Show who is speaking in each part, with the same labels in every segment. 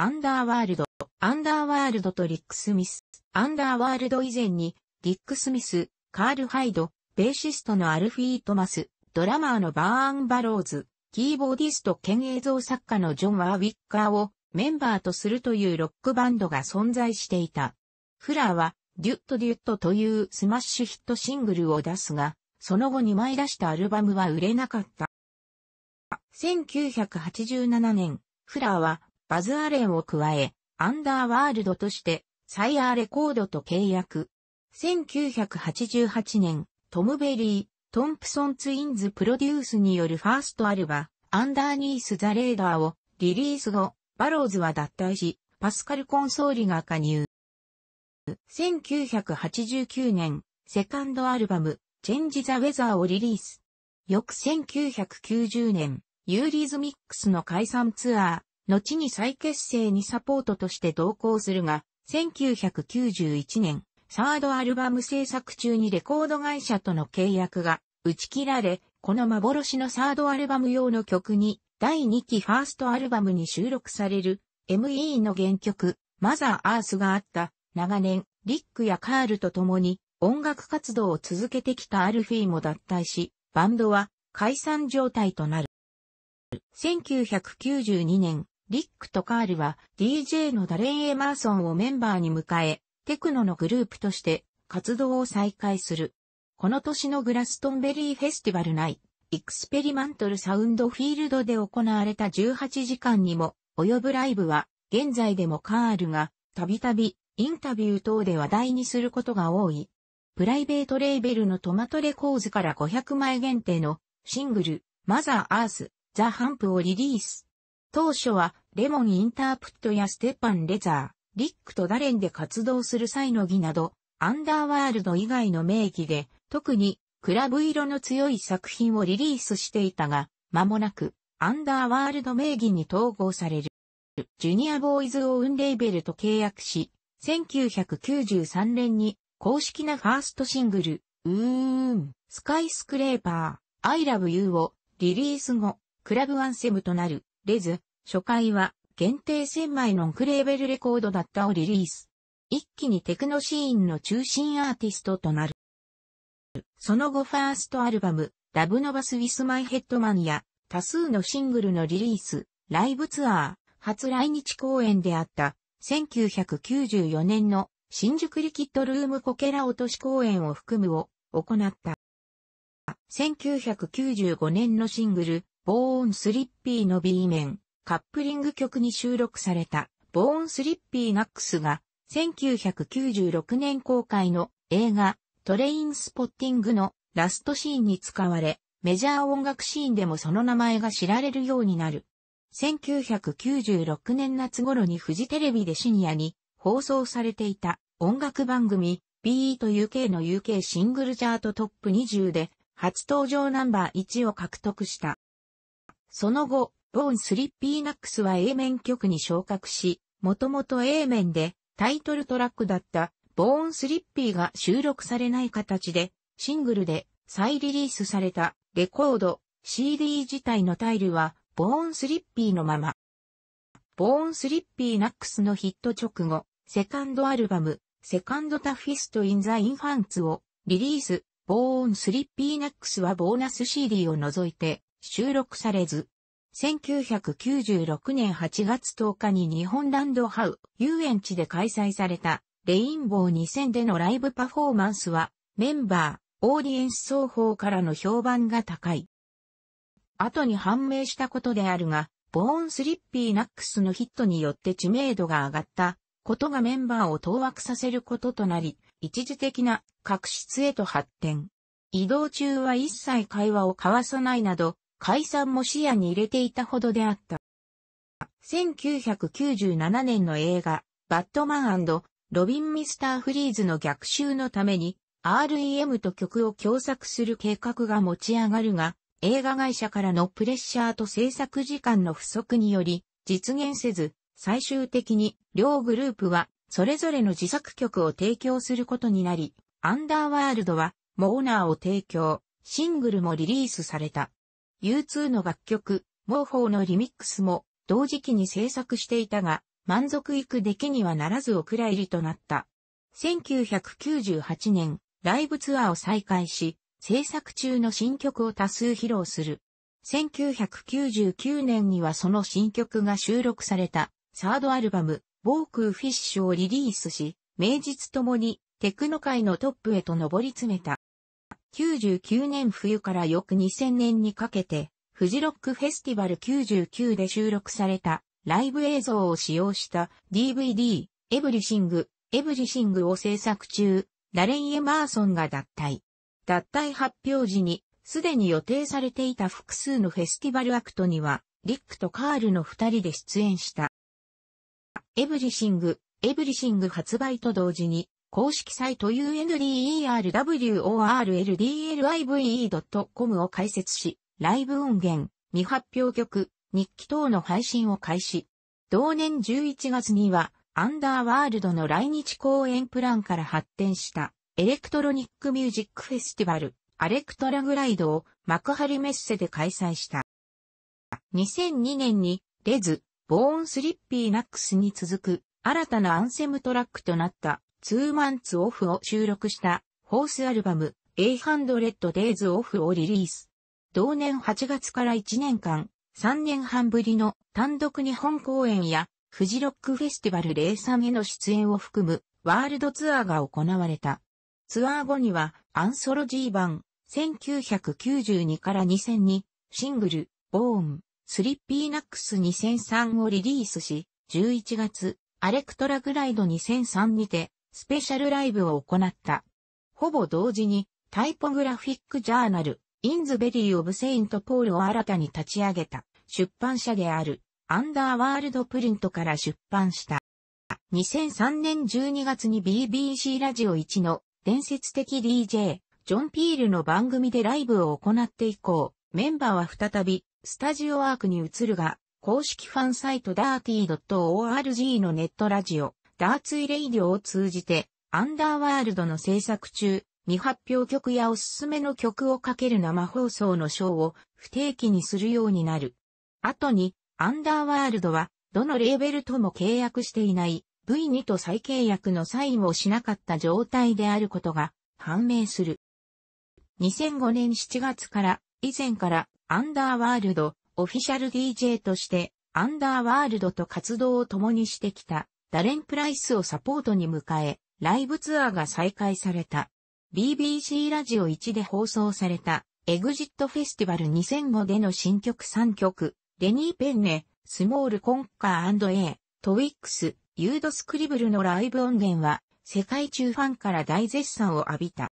Speaker 1: アンダーワールド、アンダーワールドとリック・スミス、アンダーワールド以前に、リック・スミス、カール・ハイド、ベーシストのアルフィー・トマス、ドラマーのバーン・バローズ、キーボーディスト兼映像作家のジョン・ワー・ウィッカーをメンバーとするというロックバンドが存在していた。フラーは、デュット・デュットというスマッシュヒットシングルを出すが、その後2枚出したアルバムは売れなかった。1987年、フラーはバズ・アレンを加え、アンダーワールドとして、サイアーレコードと契約。1988年、トム・ベリー、トンプソン・ツインズプロデュースによるファーストアルバ、アンダーニース・ザ・レーダーをリリース後、バローズは脱退し、パスカル・コンソーリが加入。1989年、セカンドアルバム、チェンジ・ザ・ウェザーをリリース。翌1990年、ユーリーズ・ミックスの解散ツアー、後に再結成にサポートとして同行するが、1991年、サードアルバム制作中にレコード会社との契約が打ち切られ、この幻のサードアルバム用の曲に、第2期ファーストアルバムに収録される ME の原曲、マザー・アースがあった、長年、リックやカールと共に音楽活動を続けてきたアルフィーも脱退し、バンドは解散状態となる。1992年、リックとカールは DJ のダレン・エマーソンをメンバーに迎え、テクノのグループとして活動を再開する。この年のグラストンベリーフェスティバル内、エクスペリマントルサウンドフィールドで行われた18時間にも及ぶライブは、現在でもカールがたびたびインタビュー等で話題にすることが多い。プライベートレーベルのトマトレコーズから500枚限定のシングル、マザー・アース、ザ・ハンプをリリース。当初は、レモン・インタープットやステパン・レザー、リックとダレンで活動する際の儀など、アンダーワールド以外の名義で、特に、クラブ色の強い作品をリリースしていたが、間もなく、アンダーワールド名義に統合される。ジュニアボーイズ・オーン・レーベルと契約し、1993年に公式なファーストシングル、うーん、スカイスクレーパー、アイラブユーをリリース後、クラブアンセムとなるレズ、初回は限定1000枚のクレーベルレコードだったをリリース。一気にテクノシーンの中心アーティストとなる。その後ファーストアルバム、ラブノバス・ウィス・マイ・ヘッドマンや多数のシングルのリリース、ライブツアー、初来日公演であった1994年の新宿リキッドルームコケラ落とし公演を含むを行った。1995年のシングル、ボーンスリッピーの B 面、カップリング曲に収録された、ボーンスリッピーナックスが、1996年公開の映画、トレインスポッティングのラストシーンに使われ、メジャー音楽シーンでもその名前が知られるようになる。1996年夏頃にフジテレビで深夜に放送されていた音楽番組 BE と UK の UK シングルチャートトップ20で初登場ナンバー1を獲得した。その後、ボーン・スリッピーナックスは A 面曲に昇格し、もともと A 面でタイトルトラックだったボーン・スリッピーが収録されない形でシングルで再リリースされたレコード CD 自体のタイルはボーン・スリッピーのまま。ボーン・スリッピーナックスのヒット直後、セカンドアルバム、セカンドタフィスト・イン・ザ・インファンツをリリース、ボーン・スリッピーナックスはボーナス CD を除いて収録されず、1996年8月10日に日本ランドハウ遊園地で開催されたレインボー2000でのライブパフォーマンスはメンバー、オーディエンス双方からの評判が高い。後に判明したことであるが、ボーンスリッピーナックスのヒットによって知名度が上がったことがメンバーを当惑させることとなり、一時的な確執へと発展。移動中は一切会話を交わさないなど、解散も視野に入れていたほどであった。1997年の映画、バットマンロビン・ミスター・フリーズの逆襲のために、REM と曲を共作する計画が持ち上がるが、映画会社からのプレッシャーと制作時間の不足により、実現せず、最終的に両グループは、それぞれの自作曲を提供することになり、アンダーワールドは、モーナーを提供、シングルもリリースされた。U2 の楽曲、モーフォーのリミックスも同時期に制作していたが、満足いく出来にはならずお蔵入りとなった。1998年、ライブツアーを再開し、制作中の新曲を多数披露する。1999年にはその新曲が収録されたサードアルバム、ボークーフィッシュをリリースし、名実ともにテクノ界のトップへと上り詰めた。99年冬から翌2000年にかけて、フジロックフェスティバル99で収録されたライブ映像を使用した DVD、エブリシング、エブリシングを制作中、ダレン・エマーソンが脱退。脱退発表時に、すでに予定されていた複数のフェスティバルアクトには、リックとカールの二人で出演した。エブリシング、エブリシング発売と同時に、公式サイト UNDERWORLDLIVE.com を開設し、ライブ音源、未発表曲、日記等の配信を開始。同年11月には、アンダーワールドの来日公演プランから発展した、エレクトロニックミュージックフェスティバル、アレクトラグライドを幕張メッセで開催した。2002年に、レズ、ボーンスリッピーナックスに続く、新たなアンセムトラックとなった、ツーマンツオフを収録した、フォースアルバム、800 Days Off をリリース。同年8月から1年間、3年半ぶりの単独日本公演や、フジロックフェスティバル03への出演を含む、ワールドツアーが行われた。ツアー後には、アンソロジー版、1992から2 0 0 2シングル、ボーン、スリッピーナックス2003をリリースし、11月、アレクトラグライド2003にて、スペシャルライブを行った。ほぼ同時に、タイポグラフィックジャーナル、インズベリー・オブ・セイント・ポールを新たに立ち上げた出版社であるアンダーワールドプリントから出版した。2003年12月に BBC ラジオ1の伝説的 DJ、ジョン・ピールの番組でライブを行って以降、メンバーは再びスタジオワークに移るが、公式ファンサイト dirty.org のネットラジオ、ダーツイレイディオを通じて、アンダーワールドの制作中、未発表曲やおすすめの曲をかける生放送のショーを不定期にするようになる。後に、アンダーワールドは、どのレーベルとも契約していない V2 と再契約のサインをしなかった状態であることが判明する。2005年7月から以前からアンダーワールドオフィシャル DJ としてアンダーワールドと活動を共にしてきたダレン・プライスをサポートに迎え、ライブツアーが再開された。BBC ラジオ1で放送された、エグジットフェスティバル2005での新曲3曲、レニー・ペンネ、スモール・コンカーエー、トウィックス、ユード・スクリブルのライブ音源は、世界中ファンから大絶賛を浴びた。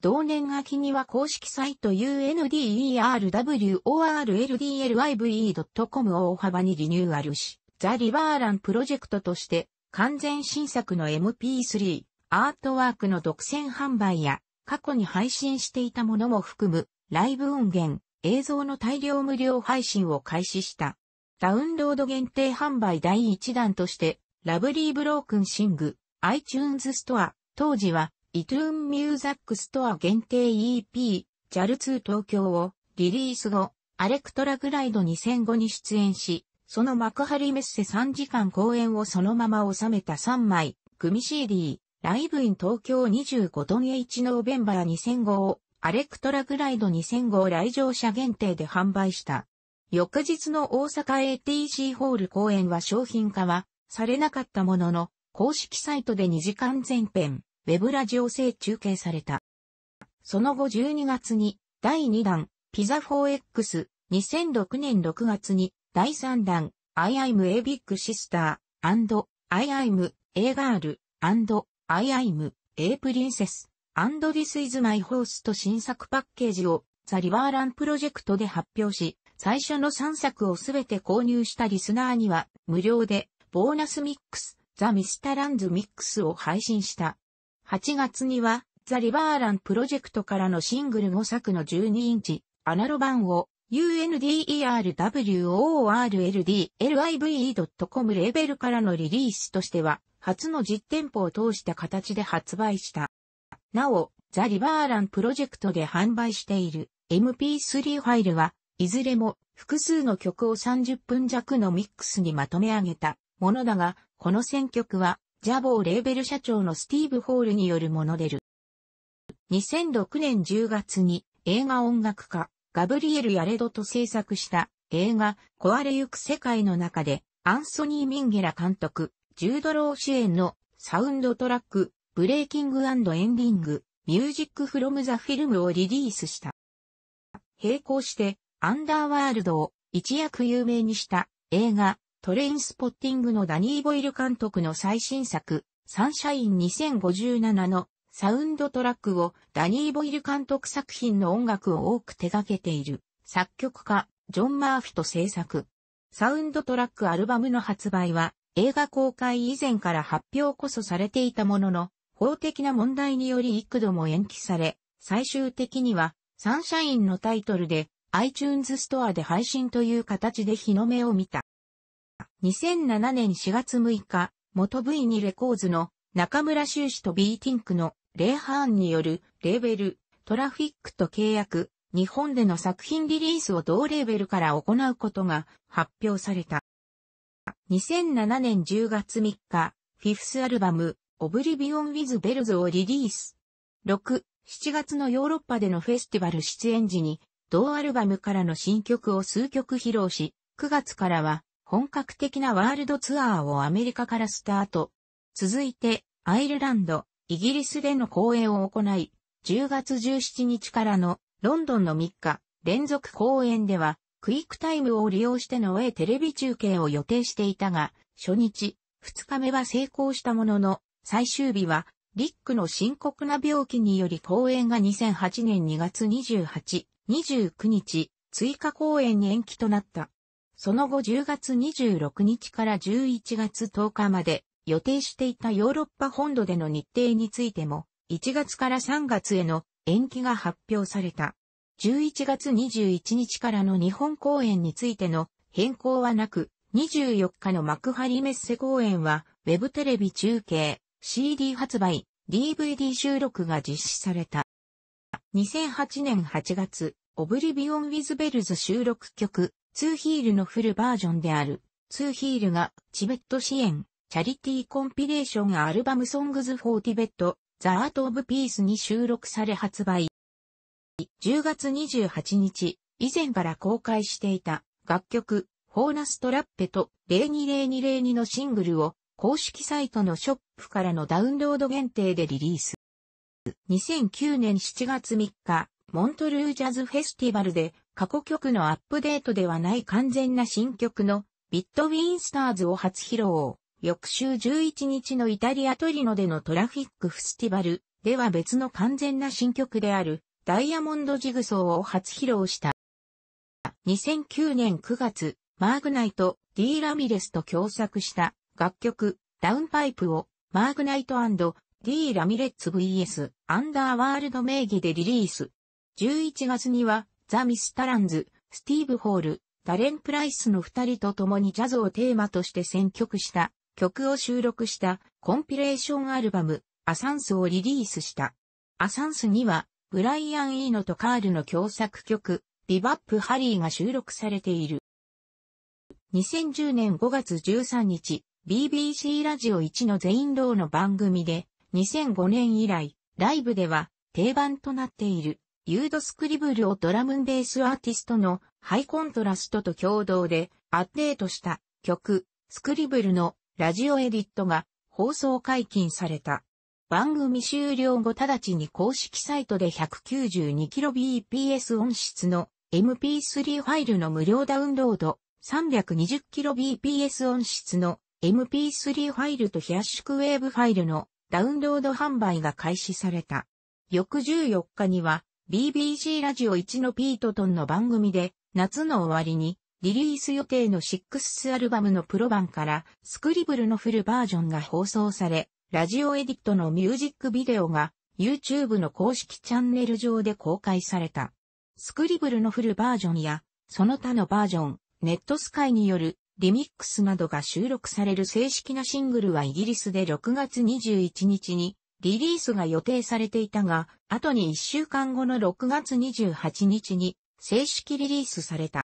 Speaker 1: 同年秋には公式サイト UNDERWORLDLYVE.com を大幅にリニューアルし、ザ・リバーランプロジェクトとして完全新作の MP3、アートワークの独占販売や過去に配信していたものも含むライブ音源、映像の大量無料配信を開始した。ダウンロード限定販売第1弾として、ラブリーブロークンシング、iTunes ストア、当時は iTunes Music ストア限定 EP、JAL2 東京をリリース後、アレクトラグライド2005に出演し、その幕張メッセ3時間公演をそのまま収めた3枚、組 CD、ライブイン東京25トン H ノーベンバー2000号を、アレクトラグライド2000号来場者限定で販売した。翌日の大阪 ATC ホール公演は商品化はされなかったものの、公式サイトで2時間前編、ウェブラジオ制中継された。その後12月に第2弾、ピザ 4X2006 年6月に第3弾、I am a big sister, and I am a girl, and I am a princess, and this is my h o s t と新作パッケージをザ・リバーランプロジェクトで発表し、最初の3作をすべて購入したリスナーには無料でボーナスミックス、ザ・ミスタランズミックスを配信した。8月にはザ・リバーランプロジェクトからのシングル5作の12インチアナロ版を UNDERWORLDLIVE.com レーベルからのリリースとしては、初の実店舗を通した形で発売した。なお、ザ・リバーランプロジェクトで販売している MP3 ファイルは、いずれも複数の曲を30分弱のミックスにまとめ上げたものだが、この選曲は、ジャボーレーベル社長のスティーブ・ホールによるものでる。2006年10月に映画音楽家、ガブリエル・ヤレドと制作した映画、壊れゆく世界の中で、アンソニー・ミンゲラ監督、ジュード・ロー主演のサウンドトラック、ブレイキングエンディング、ミュージック・フロム・ザ・フィルムをリリースした。並行して、アンダーワールドを一躍有名にした映画、トレインスポッティングのダニー・ボイル監督の最新作、サンシャイン2057のサウンドトラックをダニー・ボイル監督作品の音楽を多く手掛けている作曲家ジョン・マーフィと制作。サウンドトラックアルバムの発売は映画公開以前から発表こそされていたものの法的な問題により幾度も延期され最終的にはサンシャインのタイトルで iTunes ストアで配信という形で日の目を見た。2007年4月6日、元 V2 レコーズの中村修士と B ティンクのレイ・ハーンによるレーベル、トラフィックと契約、日本での作品リリースを同レーベルから行うことが発表された。2007年10月3日、フィフスアルバム、オブリビオン・ウィズ・ベルズをリリース。6、7月のヨーロッパでのフェスティバル出演時に、同アルバムからの新曲を数曲披露し、9月からは本格的なワールドツアーをアメリカからスタート。続いて、アイルランド、イギリスでの公演を行い、10月17日からのロンドンの3日連続公演では、クイックタイムを利用しての上、テレビ中継を予定していたが、初日、2日目は成功したものの、最終日は、リックの深刻な病気により公演が2008年2月28、29日、追加公演に延期となった。その後10月26日から11月10日まで、予定していたヨーロッパ本土での日程についても、1月から3月への延期が発表された。11月21日からの日本公演についての変更はなく、24日の幕張メッセ公演は、ウェブテレビ中継、CD 発売、DVD 収録が実施された。2008年8月、オブリビオン・ウィズ・ベルズ収録曲、ツーヒールのフルバージョンである、ツーヒールがチベット支援、チャリティーコンピレーションアルバムソングズ・フォーティベット、ザ・アート・オブ・ピースに収録され発売。10月28日、以前から公開していた楽曲、ホーナストラッペと020202のシングルを公式サイトのショップからのダウンロード限定でリリース。2009年7月3日、モントルージャズフェスティバルで過去曲のアップデートではない完全な新曲のビットウィンスターズを初披露。翌週11日のイタリアトリノでのトラフィックフェスティバルでは別の完全な新曲であるダイヤモンドジグソーを初披露した。2009年9月、マーグナイト、D ラミレスと共作した楽曲ダウンパイプをマーグナイト &D ラミレッツ vs アンダーワールド名義でリリース。11月にはザ・ミスタランズ、スティーブ・ホール、ダレン・プライスの二人と共にジャズをテーマとして選曲した曲を収録したコンピレーションアルバム、アサンスをリリースした。アサンスには、ブライアン・イーノとカールの共作曲、ビバップ・ハリーが収録されている。2010年5月13日、BBC ラジオ1の全員ローの番組で、2005年以来、ライブでは定番となっている、ユードスクリブルをドラムベースアーティストのハイコントラストと共同でアップデートした曲、スクリブルのラジオエディットが放送解禁された。番組終了後直ちに公式サイトで 192kbps 音質の MP3 ファイルの無料ダウンロード、320kbps 音質の MP3 ファイルと非圧縮ウェーブファイルのダウンロード販売が開始された。翌14日には BBC ラジオ1のピートトンの番組で夏の終わりにリリース予定のシックスアルバムのプロ版からスクリブルのフルバージョンが放送され、ラジオエディットのミュージックビデオが YouTube の公式チャンネル上で公開された。スクリブルのフルバージョンや、その他のバージョン、ネットスカイによるリミックスなどが収録される正式なシングルはイギリスで6月21日にリリースが予定されていたが、後に1週間後の6月28日に正式リリースされた。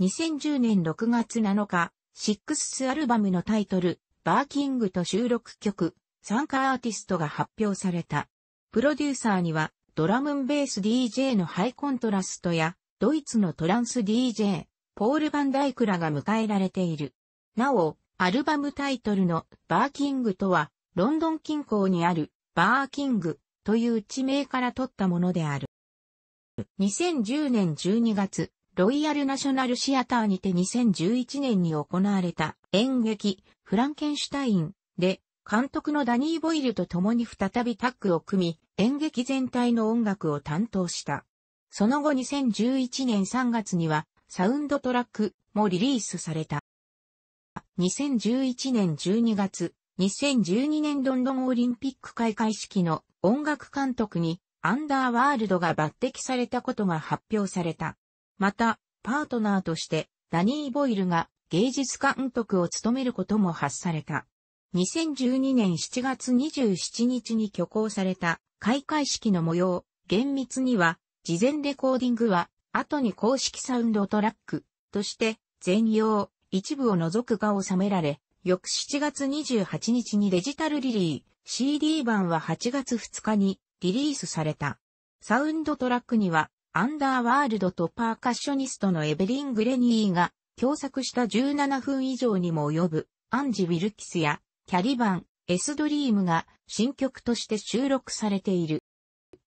Speaker 1: 2010年6月7日、シックスアルバムのタイトル、バーキングと収録曲、参加アーティストが発表された。プロデューサーには、ドラムンベース DJ のハイコントラストや、ドイツのトランス DJ、ポール・バンダイクらが迎えられている。なお、アルバムタイトルのバーキングとは、ロンドン近郊にあるバーキングという地名から取ったものである。2010年12月、ロイヤルナショナルシアターにて2011年に行われた演劇、フランケンシュタインで、監督のダニー・ボイルと共に再びタッグを組み、演劇全体の音楽を担当した。その後2011年3月には、サウンドトラックもリリースされた。2011年12月、2012年ロンドンオリンピック開会式の音楽監督にアンダーワールドが抜擢されたことが発表された。また、パートナーとして、ダニー・ボイルが芸術監督を務めることも発された。2012年7月27日に挙行された開会式の模様、厳密には、事前レコーディングは、後に公式サウンドトラックとして、全容、一部を除くが収められ、翌7月28日にデジタルリリー、CD 版は8月2日にリリースされた。サウンドトラックには、アンダーワールドとパーカッショニストのエベリン・グレニーが共作した17分以上にも及ぶアンジ・ウィルキスやキャリバン、エスドリームが新曲として収録されている。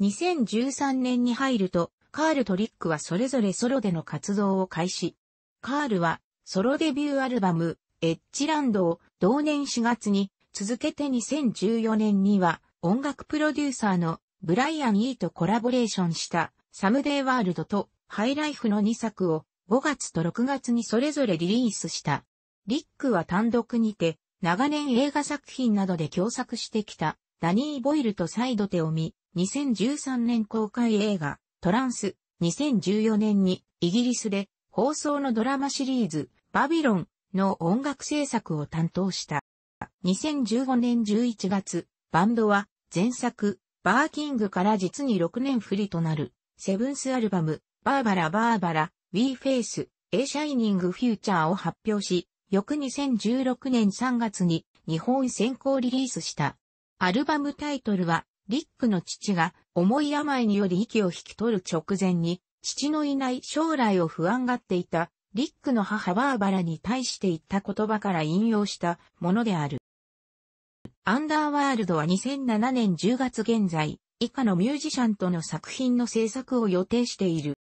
Speaker 1: 2013年に入るとカールとリックはそれぞれソロでの活動を開始。カールはソロデビューアルバムエッジランドを同年4月に続けて2014年には音楽プロデューサーのブライアン・イーとコラボレーションしたサムデイワールドとハイライフの2作を5月と6月にそれぞれリリースした。リックは単独にて、長年映画作品などで共作してきた、ダニー・ボイルとサイド手を見、2013年公開映画、トランス、2014年にイギリスで放送のドラマシリーズ、バビロンの音楽制作を担当した。2015年11月、バンドは前作、バーキングから実に6年不利となるセブンスアルバム、バーバラバーバラ、We Face, エイシャイニングフューチャーを発表し、翌2016年3月に日本先行リリースした。アルバムタイトルは、リックの父が重い病により息を引き取る直前に、父のいない将来を不安がっていた、リックの母バーバラに対して言った言葉から引用したものである。アンダーワールドは2007年10月現在、以下のミュージシャンとの作品の制作を予定している。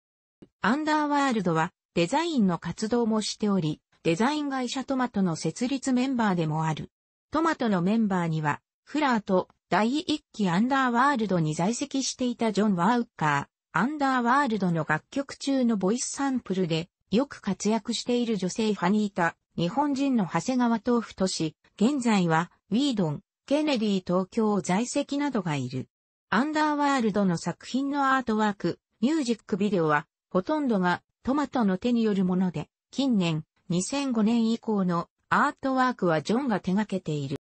Speaker 1: アンダーワールドはデザインの活動もしており、デザイン会社トマトの設立メンバーでもある。トマトのメンバーには、フラーと第一期アンダーワールドに在籍していたジョン・ワウッカー、アンダーワールドの楽曲中のボイスサンプルでよく活躍している女性ファニータ、日本人の長谷川豆腐都市、現在はウィードン、ケネディ東京在籍などがいる。アンダーワールドの作品のアートワーク、ミュージックビデオは、ほとんどがトマトの手によるもので、近年、2005年以降のアートワークはジョンが手掛けている。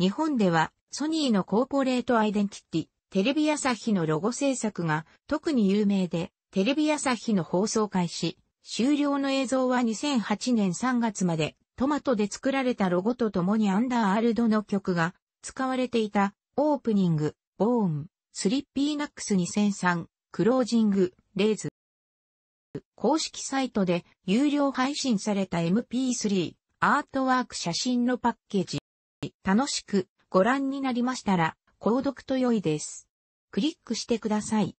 Speaker 1: 日本では、ソニーのコーポレートアイデンティティ、テレビ朝日のロゴ制作が特に有名で、テレビ朝日の放送開始、終了の映像は2008年3月まで、トマトで作られたロゴと共にアンダーアールドの曲が使われていたオープニング、ボーン、スリッピーナックス2003、クロージング、レーズ。公式サイトで有料配信された MP3、アートワーク写真のパッケージ。楽しくご覧になりましたら、購読と良いです。クリックしてください。